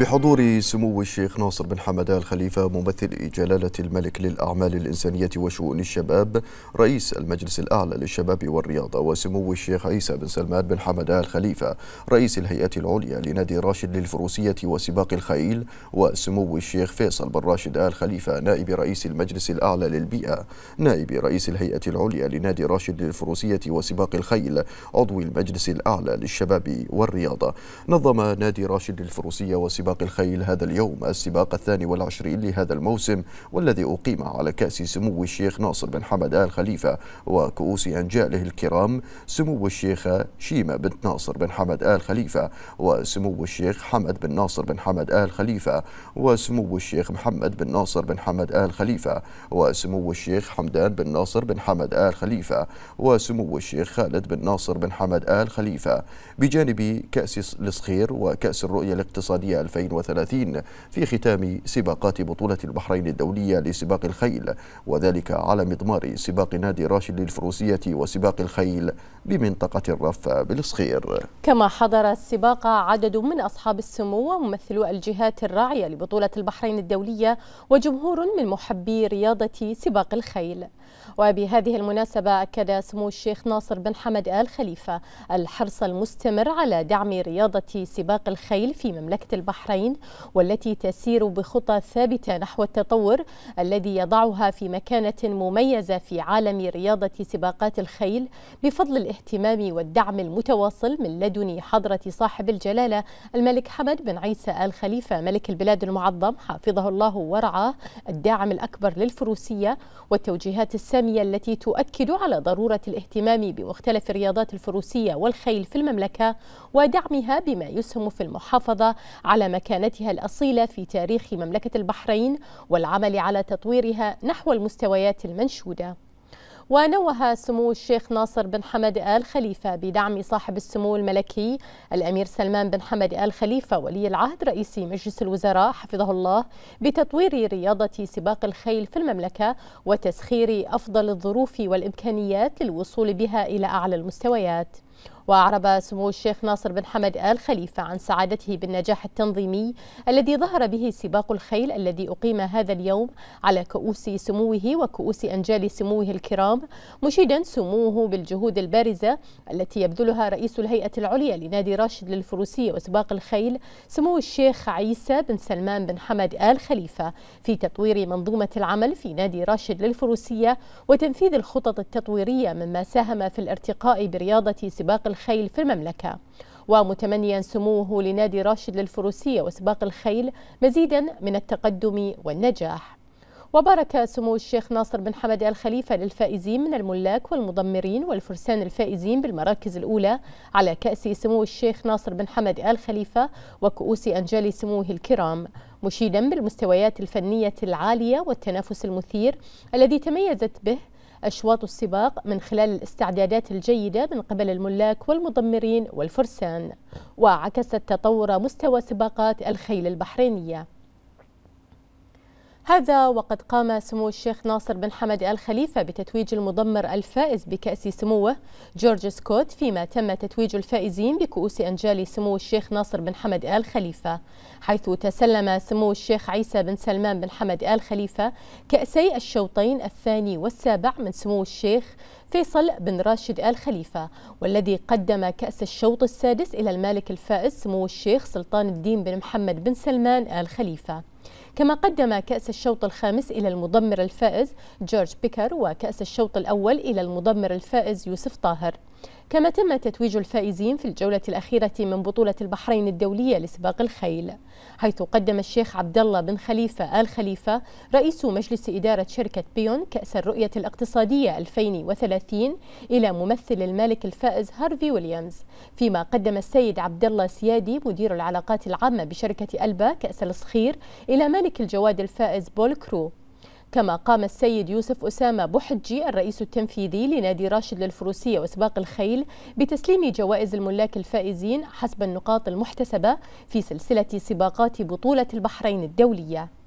بحضور سمو الشيخ ناصر بن حمد الخليفة خليفة ممثل جلالة الملك للأعمال الإنسانية وشؤون الشباب رئيس المجلس الأعلى للشباب والرياضة وسمو الشيخ عيسى بن سلمان بن حمد الخليفة خليفة رئيس الهيئة العليا لنادي راشد للفروسية وسباق الخيل وسمو الشيخ فيصل بن راشد آل خليفة نائب رئيس المجلس الأعلى للبيئة نائب رئيس الهيئة العليا لنادي راشد للفروسية وسباق الخيل عضو المجلس الأعلى للشباب والرياضة نظم نادي راشد للفروسية وسباق سباق الخيل هذا اليوم السباق الثاني والعشرين لهذا الموسم والذي أقيم على كأس سمو الشيخ ناصر بن حمد آل خليفة وكؤوس أنجاله الكرام سمو الشيخ شيمة بنت ناصر بن حمد آل خليفة وسمو الشيخ حمد بن ناصر بن حمد آل خليفة وسمو الشيخ محمد بن ناصر بن حمد آل خليفة وسمو الشيخ حمدان بن ناصر بن حمد آل خليفة وسمو الشيخ خالد بن ناصر بن حمد آل خليفة بجانب كأس الصخير وكأس الرؤية الاقتصادية 2000 2030 في ختام سباقات بطولة البحرين الدولية لسباق الخيل وذلك على مضمار سباق نادي راشد للفروسية وسباق الخيل بمنطقة الرف بالصخير كما حضر السباق عدد من أصحاب السمو وممثلو الجهات الراعية لبطولة البحرين الدولية وجمهور من محبي رياضة سباق الخيل وبهذه المناسبة أكد سمو الشيخ ناصر بن حمد آل خليفة الحرص المستمر على دعم رياضة سباق الخيل في مملكة البحرين البحرين والتي تسير بخطى ثابتة نحو التطور الذي يضعها في مكانة مميزة في عالم رياضة سباقات الخيل بفضل الاهتمام والدعم المتواصل من لدن حضرة صاحب الجلالة الملك حمد بن عيسى آل خليفة ملك البلاد المعظم حفظه الله ورعاه الداعم الأكبر للفروسية والتوجيهات السامية التي تؤكد على ضرورة الاهتمام بمختلف الرياضات الفروسية والخيل في المملكة ودعمها بما يسهم في المحافظة على مكانة مكانتها الأصيلة في تاريخ مملكة البحرين والعمل على تطويرها نحو المستويات المنشودة ونوه سمو الشيخ ناصر بن حمد آل خليفة بدعم صاحب السمو الملكي الأمير سلمان بن حمد آل خليفة ولي العهد رئيس مجلس الوزراء حفظه الله بتطوير رياضة سباق الخيل في المملكة وتسخير أفضل الظروف والإمكانيات للوصول بها إلى أعلى المستويات وأعرب سمو الشيخ ناصر بن حمد آل خليفة عن سعادته بالنجاح التنظيمي الذي ظهر به سباق الخيل الذي أقيم هذا اليوم على كؤوس سموه وكؤوس أنجال سموه الكرام مشيدا سموه بالجهود البارزة التي يبذلها رئيس الهيئة العليا لنادي راشد للفروسية وسباق الخيل سمو الشيخ عيسى بن سلمان بن حمد آل خليفة في تطوير منظومة العمل في نادي راشد للفروسية وتنفيذ الخطط التطويرية مما ساهم في الارتقاء برياضة سباق الخيل الخيل في المملكة ومتمنيا سموه لنادي راشد للفروسية وسباق الخيل مزيدا من التقدم والنجاح وبارك سمو الشيخ ناصر بن حمد آل خليفة للفائزين من الملاك والمضمرين والفرسان الفائزين بالمراكز الأولى على كأس سمو الشيخ ناصر بن حمد آل خليفة وكؤوس أنجال سموه الكرام مشيدا بالمستويات الفنية العالية والتنافس المثير الذي تميزت به أشواط السباق من خلال الاستعدادات الجيدة من قبل الملاك والمضمرين والفرسان وعكست تطور مستوى سباقات الخيل البحرينية هذا وقد قام سمو الشيخ ناصر بن حمد آل خليفة بتتويج المضمر الفائز بكأس سموه جورج سكوت فيما تم تتويج الفائزين بكؤوس أنجال سمو الشيخ ناصر بن حمد آل خليفة حيث تسلم سمو الشيخ عيسى بن سلمان بن حمد آل خليفة كأسي الشوطين الثاني والسابع من سمو الشيخ فيصل بن راشد آل خليفة والذي قدم كأس الشوط السادس إلى المالك الفائز سمو الشيخ سلطان الدين بن محمد بن سلمان آل خليفة كما قدم كأس الشوط الخامس إلى المضمر الفائز جورج بيكر وكأس الشوط الأول إلى المضمر الفائز يوسف طاهر كما تم تتويج الفائزين في الجولة الأخيرة من بطولة البحرين الدولية لسباق الخيل حيث قدم الشيخ عبد الله بن خليفة آل خليفة رئيس مجلس إدارة شركة بيون كأس الرؤية الاقتصادية 2030 إلى ممثل المالك الفائز هارفي ويليامز فيما قدم السيد عبد الله سيادي مدير العلاقات العامة بشركة ألبا كأس الصخير إلى مالك الجواد الفائز بول كرو كما قام السيد يوسف أسامة بحجي الرئيس التنفيذي لنادي راشد للفروسية وسباق الخيل بتسليم جوائز الملاك الفائزين حسب النقاط المحتسبة في سلسلة سباقات بطولة البحرين الدولية